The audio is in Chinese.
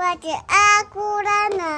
我的阿姑奶奶。